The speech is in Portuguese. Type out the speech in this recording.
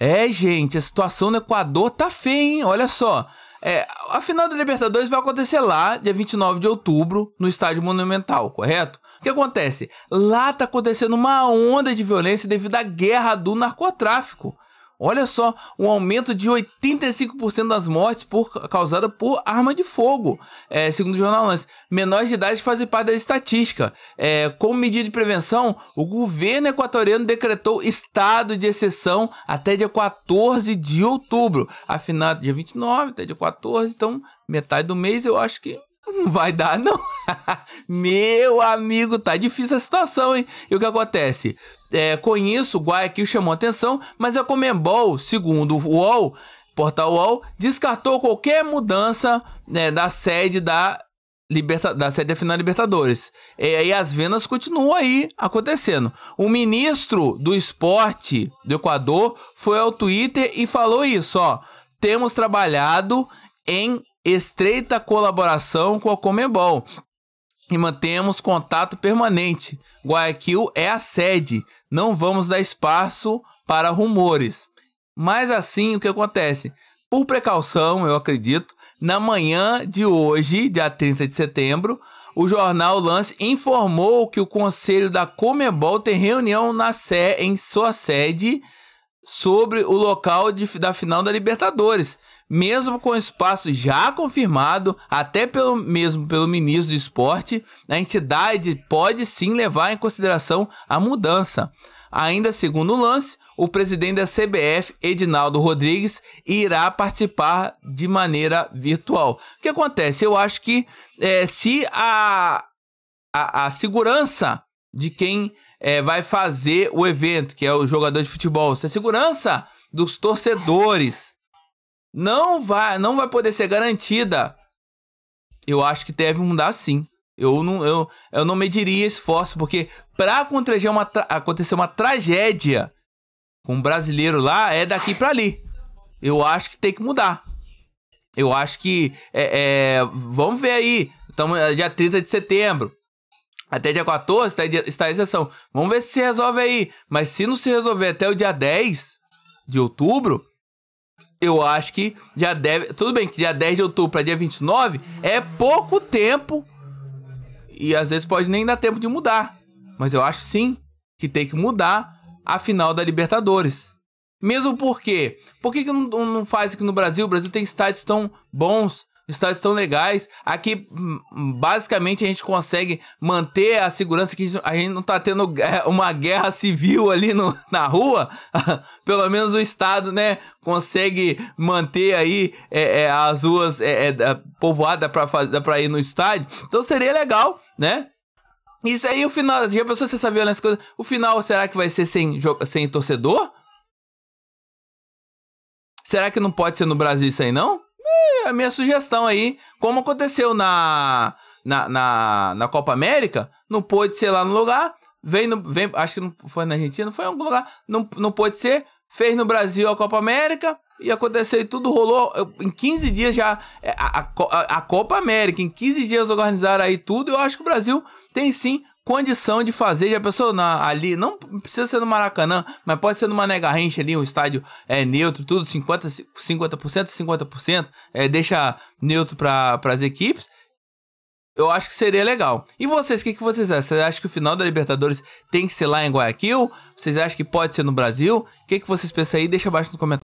É, gente, a situação no Equador tá feia, hein? Olha só. É, a final da Libertadores vai acontecer lá, dia 29 de outubro, no Estádio Monumental, correto? O que acontece? Lá tá acontecendo uma onda de violência devido à guerra do narcotráfico. Olha só, um aumento de 85% das mortes por, causada por arma de fogo, é, segundo o jornal Lance. Menores de idade fazem parte da estatística. É, como medida de prevenção, o governo equatoriano decretou estado de exceção até dia 14 de outubro. Afinal, dia 29, até dia 14, então metade do mês eu acho que não vai dar, não. Meu amigo, tá difícil a situação, hein? E o que acontece? É, com isso, o Guayaquil chamou atenção, mas a Comembol, segundo o UOL, portal UOL, descartou qualquer mudança né, da sede da Liberta da sede da final Libertadores. E aí as vendas continuam aí acontecendo. O ministro do esporte do Equador foi ao Twitter e falou isso, ó. Temos trabalhado em estreita colaboração com a Comebol e mantemos contato permanente. Guayaquil é a sede, não vamos dar espaço para rumores. Mas assim o que acontece? Por precaução, eu acredito, na manhã de hoje, dia 30 de setembro, o jornal Lance informou que o conselho da Comebol tem reunião na sé em sua sede sobre o local de, da final da Libertadores, mesmo com o espaço já confirmado, até pelo mesmo pelo ministro do Esporte, a entidade pode sim levar em consideração a mudança. Ainda segundo o lance, o presidente da CBF, Edinaldo Rodrigues, irá participar de maneira virtual. O que acontece? Eu acho que é, se a, a, a segurança de quem é, vai fazer o evento, que é o jogador de futebol. Se a é segurança dos torcedores não vai, não vai poder ser garantida, eu acho que deve mudar sim. Eu não, eu, eu não mediria esforço, porque para acontecer uma, acontecer uma tragédia com um brasileiro lá, é daqui para ali. Eu acho que tem que mudar. Eu acho que. É, é, vamos ver aí. Estamos é dia 30 de setembro até dia 14 tá está a exceção. Vamos ver se se resolve aí. Mas se não se resolver até o dia 10 de outubro, eu acho que já deve. Tudo bem que dia 10 de outubro para dia 29 é pouco tempo. E às vezes pode nem dar tempo de mudar. Mas eu acho sim que tem que mudar a final da Libertadores. Mesmo porque, por que, que não, não faz aqui no Brasil? O Brasil tem estádios tão bons, Histórias tão legais. Aqui, hum, hum, basicamente, a gente consegue manter a segurança que a gente não tá tendo uma guerra civil ali no, na rua. Pelo menos o Estado, né? Consegue manter aí é, é, as ruas é, é povoadas para ir no estádio. Então seria legal, né? Isso aí, o final. Já pensou se essa violência. Coisa, o final será que vai ser sem, sem torcedor? Será que não pode ser no Brasil isso aí, não? É, a minha sugestão aí. Como aconteceu na, na, na, na Copa América, não pôde ser lá no lugar. Vem, no, vem, acho que não foi na Argentina, foi em algum lugar. Não, não pôde ser, fez no Brasil a Copa América e aconteceu e tudo rolou em 15 dias já é, a, a, a, Copa América em 15 dias organizaram aí tudo eu acho que o Brasil tem sim condição de fazer já pensou na, ali não precisa ser no Maracanã mas pode ser numa Nega Ranch ali um estádio é neutro tudo 50 50% 50% é, deixa neutro para as equipes eu acho que seria legal. E vocês, o que, que vocês acham? Vocês acham que o final da Libertadores tem que ser lá em Guayaquil? Vocês acham que pode ser no Brasil? O que, que vocês pensam aí? Deixa abaixo nos comentários.